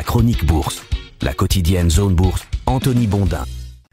la chronique bourse, la quotidienne zone bourse, Anthony Bondin.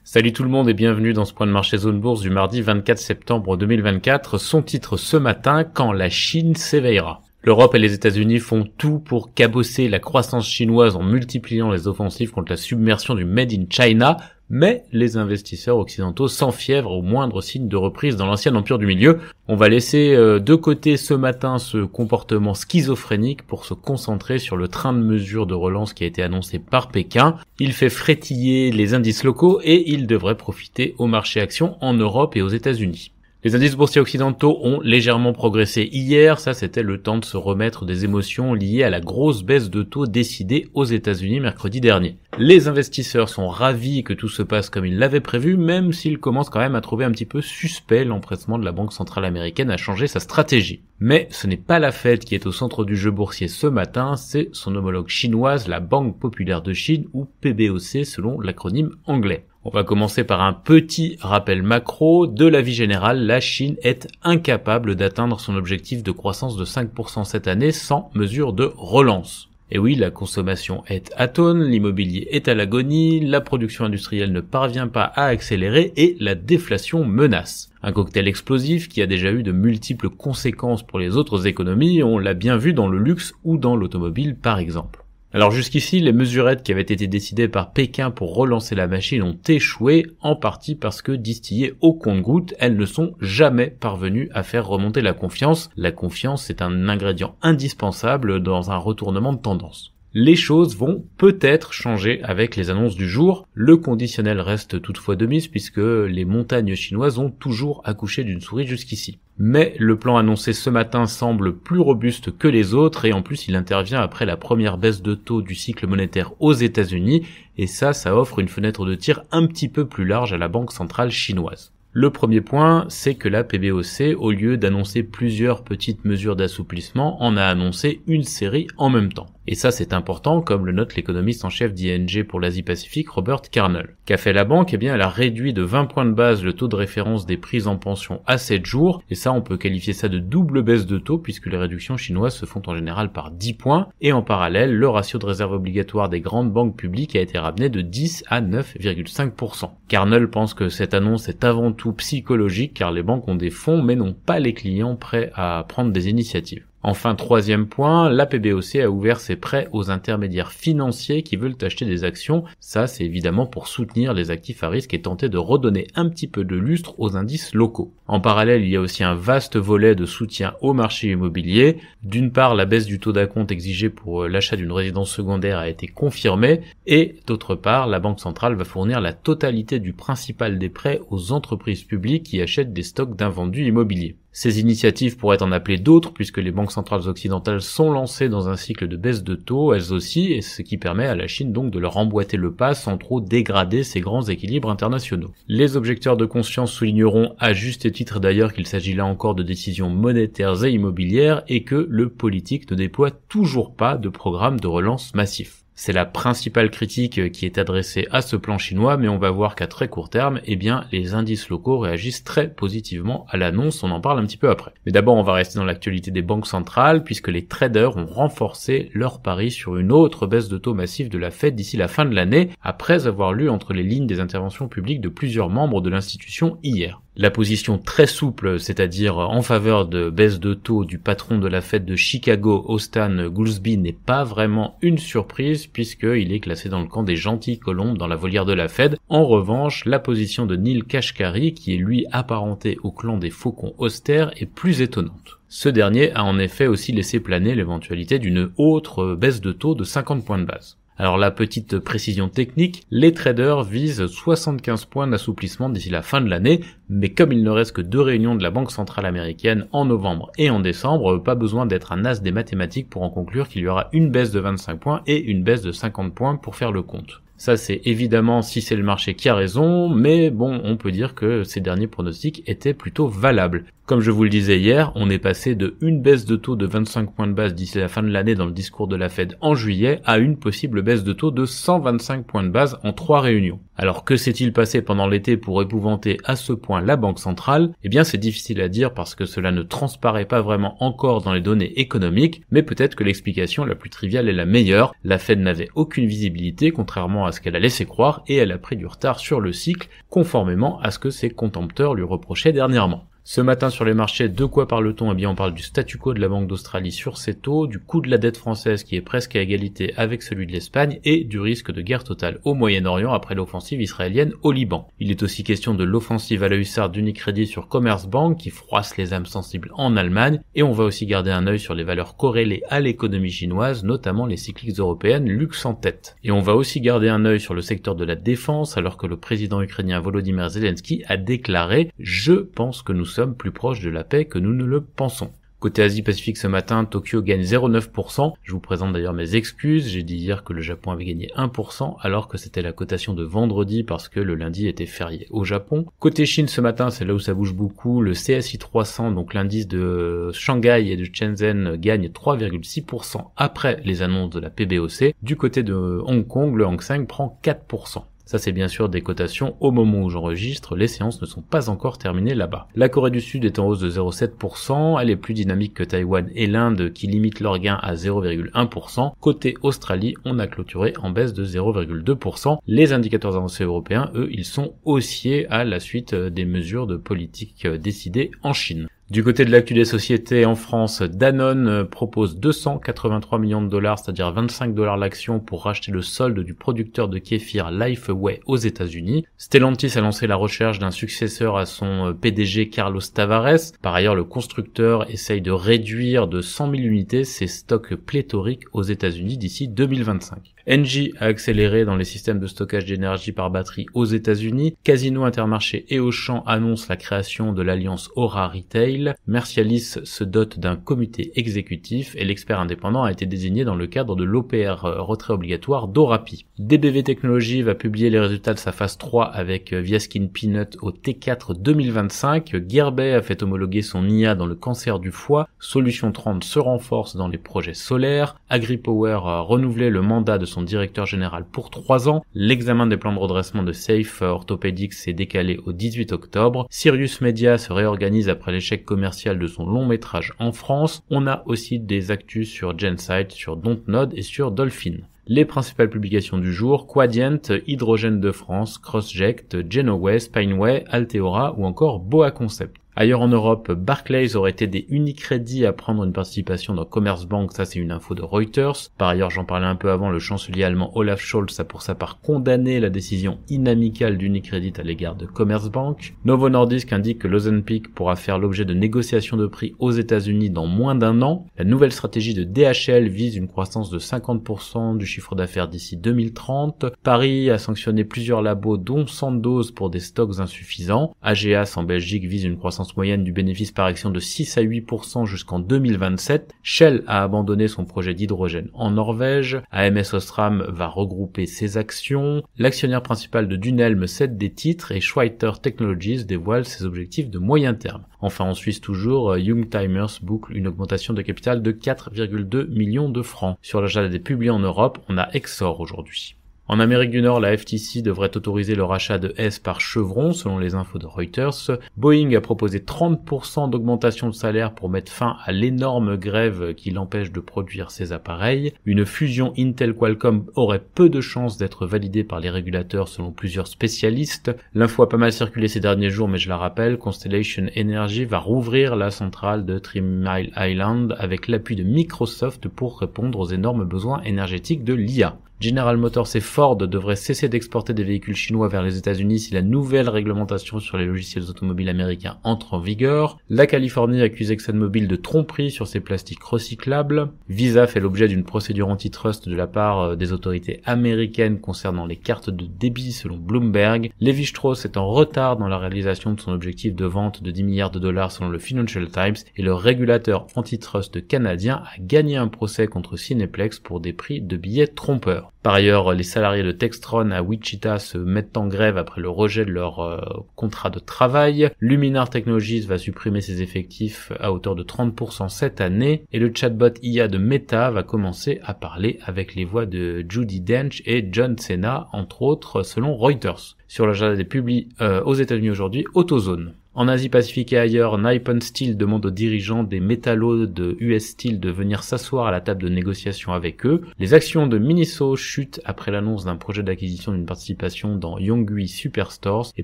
Salut tout le monde et bienvenue dans ce point de marché zone bourse du mardi 24 septembre 2024. Son titre ce matin, quand la Chine s'éveillera. L'Europe et les États-Unis font tout pour cabosser la croissance chinoise en multipliant les offensives contre la submersion du Made in China, mais les investisseurs occidentaux s'enfièvrent au moindre signe de reprise dans l'ancien empire du milieu. On va laisser euh, de côté ce matin ce comportement schizophrénique pour se concentrer sur le train de mesures de relance qui a été annoncé par Pékin. Il fait frétiller les indices locaux et il devrait profiter au marché action en Europe et aux États-Unis. Les indices boursiers occidentaux ont légèrement progressé hier, ça c'était le temps de se remettre des émotions liées à la grosse baisse de taux décidée aux États-Unis mercredi dernier. Les investisseurs sont ravis que tout se passe comme ils l'avaient prévu, même s'ils commencent quand même à trouver un petit peu suspect l'empressement de la Banque centrale américaine à changer sa stratégie. Mais ce n'est pas la fête qui est au centre du jeu boursier ce matin, c'est son homologue chinoise, la Banque populaire de Chine, ou PBOC selon l'acronyme anglais. On va commencer par un petit rappel macro. De la vie générale, la Chine est incapable d'atteindre son objectif de croissance de 5% cette année sans mesure de relance. Et oui, la consommation est atone, l'immobilier est à l'agonie, la production industrielle ne parvient pas à accélérer et la déflation menace. Un cocktail explosif qui a déjà eu de multiples conséquences pour les autres économies, on l'a bien vu dans le luxe ou dans l'automobile par exemple. Alors jusqu'ici, les mesurettes qui avaient été décidées par Pékin pour relancer la machine ont échoué, en partie parce que distillées au compte-gouttes, elles ne sont jamais parvenues à faire remonter la confiance. La confiance est un ingrédient indispensable dans un retournement de tendance les choses vont peut-être changer avec les annonces du jour. Le conditionnel reste toutefois de mise puisque les montagnes chinoises ont toujours accouché d'une souris jusqu'ici. Mais le plan annoncé ce matin semble plus robuste que les autres et en plus il intervient après la première baisse de taux du cycle monétaire aux États-Unis et ça ça offre une fenêtre de tir un petit peu plus large à la Banque centrale chinoise. Le premier point, c'est que la PBOC, au lieu d'annoncer plusieurs petites mesures d'assouplissement, en a annoncé une série en même temps. Et ça, c'est important, comme le note l'économiste en chef d'ING pour l'Asie-Pacifique, Robert Carnell. Qu'a fait la banque Eh bien, elle a réduit de 20 points de base le taux de référence des prises en pension à 7 jours, et ça, on peut qualifier ça de double baisse de taux, puisque les réductions chinoises se font en général par 10 points, et en parallèle, le ratio de réserve obligatoire des grandes banques publiques a été ramené de 10 à 9,5%. Carnell pense que cette annonce est avant tout psychologique, car les banques ont des fonds, mais n'ont pas les clients prêts à prendre des initiatives. Enfin, troisième point, la PBOC a ouvert ses prêts aux intermédiaires financiers qui veulent acheter des actions. Ça, c'est évidemment pour soutenir les actifs à risque et tenter de redonner un petit peu de lustre aux indices locaux. En parallèle, il y a aussi un vaste volet de soutien au marché immobilier. D'une part, la baisse du taux d'acompte exigé pour euh, l'achat d'une résidence secondaire a été confirmée et d'autre part, la Banque centrale va fournir la totalité du principal des prêts aux entreprises publiques qui achètent des stocks d'invendus immobiliers. Ces initiatives pourraient en appeler d'autres puisque les banques centrales occidentales sont lancées dans un cycle de baisse de taux, elles aussi, et ce qui permet à la Chine donc de leur emboîter le pas sans trop dégrader ses grands équilibres internationaux. Les objecteurs de conscience souligneront à juste titre d'ailleurs qu'il s'agit là encore de décisions monétaires et immobilières et que le politique ne déploie toujours pas de programme de relance massif. C'est la principale critique qui est adressée à ce plan chinois, mais on va voir qu'à très court terme, eh bien, les indices locaux réagissent très positivement à l'annonce, on en parle un petit peu après. Mais d'abord, on va rester dans l'actualité des banques centrales, puisque les traders ont renforcé leur pari sur une autre baisse de taux massif de la Fed d'ici la fin de l'année, après avoir lu entre les lignes des interventions publiques de plusieurs membres de l'institution hier la position très souple, c'est-à-dire en faveur de baisse de taux du patron de la Fed de Chicago, Austin Goolsbee, n'est pas vraiment une surprise puisqu'il est classé dans le camp des gentils colombes dans la volière de la Fed. En revanche, la position de Neil Kashkari, qui est lui apparenté au clan des faucons austères, est plus étonnante. Ce dernier a en effet aussi laissé planer l'éventualité d'une autre baisse de taux de 50 points de base. Alors la petite précision technique, les traders visent 75 points d'assouplissement d'ici la fin de l'année, mais comme il ne reste que deux réunions de la Banque Centrale Américaine en novembre et en décembre, pas besoin d'être un as des mathématiques pour en conclure qu'il y aura une baisse de 25 points et une baisse de 50 points pour faire le compte. Ça c'est évidemment si c'est le marché qui a raison, mais bon, on peut dire que ces derniers pronostics étaient plutôt valables. Comme je vous le disais hier, on est passé de une baisse de taux de 25 points de base d'ici la fin de l'année dans le discours de la Fed en juillet à une possible baisse de taux de 125 points de base en trois réunions. Alors que s'est-il passé pendant l'été pour épouvanter à ce point la Banque centrale Eh bien c'est difficile à dire parce que cela ne transparaît pas vraiment encore dans les données économiques, mais peut-être que l'explication la plus triviale est la meilleure. La Fed n'avait aucune visibilité contrairement à ce qu'elle a laissé croire et elle a pris du retard sur le cycle conformément à ce que ses contempteurs lui reprochaient dernièrement. Ce matin sur les marchés, de quoi parle-t-on Eh bien on parle du statu quo de la Banque d'Australie sur ses taux, du coût de la dette française qui est presque à égalité avec celui de l'Espagne et du risque de guerre totale au Moyen-Orient après l'offensive israélienne au Liban. Il est aussi question de l'offensive à la hussarde d'Unicredit sur Bank qui froisse les âmes sensibles en Allemagne et on va aussi garder un œil sur les valeurs corrélées à l'économie chinoise, notamment les cycliques européennes, luxe en tête. Et on va aussi garder un œil sur le secteur de la défense alors que le président ukrainien Volodymyr Zelensky a déclaré « Je pense que nous plus proche de la paix que nous ne le pensons. Côté Asie-Pacifique ce matin, Tokyo gagne 0,9%. Je vous présente d'ailleurs mes excuses. J'ai dit hier que le Japon avait gagné 1% alors que c'était la cotation de vendredi parce que le lundi était férié au Japon. Côté Chine ce matin, c'est là où ça bouge beaucoup. Le CSI 300, donc l'indice de Shanghai et de Shenzhen gagne 3,6% après les annonces de la PBOC. Du côté de Hong Kong, le Hang Seng prend 4%. Ça, c'est bien sûr des cotations au moment où j'enregistre. Les séances ne sont pas encore terminées là-bas. La Corée du Sud est en hausse de 0,7%. Elle est plus dynamique que Taïwan et l'Inde qui limitent leur gain à 0,1%. Côté Australie, on a clôturé en baisse de 0,2%. Les indicateurs avancés européens, eux, ils sont haussiers à la suite euh, des mesures de politique euh, décidées en Chine. Du côté de l'actu des sociétés en France, Danone euh, propose 283 millions de dollars, c'est-à-dire 25 dollars l'action pour racheter le solde du producteur de kéfir Lifeway aux États-Unis. Stellantis a lancé la recherche d'un successeur à son euh, PDG Carlos Tavares. Par ailleurs, le constructeur essaye de réduire de 100 000 unités ses stocks pléthoriques aux États-Unis d'ici 2025. Engie a accéléré dans les systèmes de stockage d'énergie par batterie aux États-Unis. Casino Intermarché et Auchan annoncent la création de l'alliance Aura Retail. Mercialis se dote d'un comité exécutif et l'expert indépendant a été désigné dans le cadre de l'OPR euh, retrait obligatoire d'Orapi. DBV Technologies va publier les résultats de sa phase 3 avec euh, Viaskin Peanut au T4 2025. Gerbet a fait homologuer son IA dans le cancer du foie. Solution 30 se renforce dans les projets solaires. AgriPower a renouvelé le mandat de son directeur général pour 3 ans. L'examen des plans de redressement de Safe Orthopedics s'est décalé au 18 octobre. Sirius Media se réorganise après l'échec commercial de son long métrage en France. On a aussi des actus sur Gensight, sur Dontnod et sur Dolphin. Les principales publications du jour, Quadient, Hydrogène de France, Crossject, Genoway, Spineway, Alteora ou encore Boa Concept. Ailleurs en Europe, Barclays aurait été des Unicredit à prendre une participation dans Commerce Bank, ça c'est une info de Reuters. Par ailleurs, j'en parlais un peu avant, le chancelier allemand Olaf Scholz a pour sa part condamné la décision inamicale d'Unicredit à l'égard de Bank. Novo Nordisk indique que l'Ozenpick pourra faire l'objet de négociations de prix aux États-Unis dans moins d'un an. La nouvelle stratégie de DHL vise une croissance de 50% du chiffre d'affaires d'ici 2030. Paris a sanctionné plusieurs labos dont Sandos, pour des stocks insuffisants. AGAS en Belgique vise une croissance moyenne du bénéfice par action de 6 à 8% jusqu'en 2027, Shell a abandonné son projet d'hydrogène en Norvège, AMS Ostram va regrouper ses actions, l'actionnaire principal de Dunelm cède des titres et Schweiter Technologies dévoile ses objectifs de moyen terme. Enfin en Suisse toujours, Youngtimers boucle une augmentation de capital de 4,2 millions de francs. Sur le des publiés en Europe, on a Exor aujourd'hui. En Amérique du Nord, la FTC devrait autoriser le rachat de S par Chevron, selon les infos de Reuters. Boeing a proposé 30% d'augmentation de salaire pour mettre fin à l'énorme grève qui l'empêche de produire ses appareils. Une fusion Intel-Qualcomm aurait peu de chances d'être validée par les régulateurs, selon plusieurs spécialistes. L'info a pas mal circulé ces derniers jours, mais je la rappelle, Constellation Energy va rouvrir la centrale de Trimile Island avec l'appui de Microsoft pour répondre aux énormes besoins énergétiques de l'IA. General Motors et Ford devraient cesser d'exporter des véhicules chinois vers les États-Unis si la nouvelle réglementation sur les logiciels automobiles américains entre en vigueur. La Californie accuse ExxonMobil de tromperie sur ses plastiques recyclables. Visa fait l'objet d'une procédure antitrust de la part euh, des autorités américaines concernant les cartes de débit selon Bloomberg. Levi Strauss est en retard dans la réalisation de son objectif de vente de 10 milliards de dollars selon le Financial Times et le régulateur antitrust canadien a gagné un procès contre Cineplex pour des prix de billets trompeurs. Par ailleurs, les salariés de Textron à Wichita se mettent en grève après le rejet de leur euh, contrat de travail. Luminar Technologies va supprimer ses effectifs à hauteur de 30% cette année. Et le chatbot IA de Meta va commencer à parler avec les voix de Judy Dench et John Cena, entre autres, selon Reuters. Sur la des publics euh, aux États-Unis aujourd'hui, AutoZone. En Asie-Pacifique et ailleurs, Nippon Steel demande aux dirigeants des métallos de US Steel de venir s'asseoir à la table de négociation avec eux. Les actions de Miniso chutent après l'annonce d'un projet d'acquisition d'une participation dans Yonghui Superstores et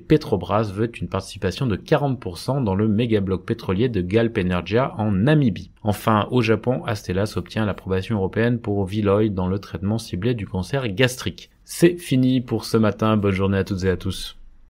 Petrobras veut une participation de 40% dans le méga-bloc pétrolier de Galp Energia en Namibie. Enfin, au Japon, Astellas obtient l'approbation européenne pour Viloy dans le traitement ciblé du cancer gastrique. C'est fini pour ce matin, bonne journée à toutes et à tous.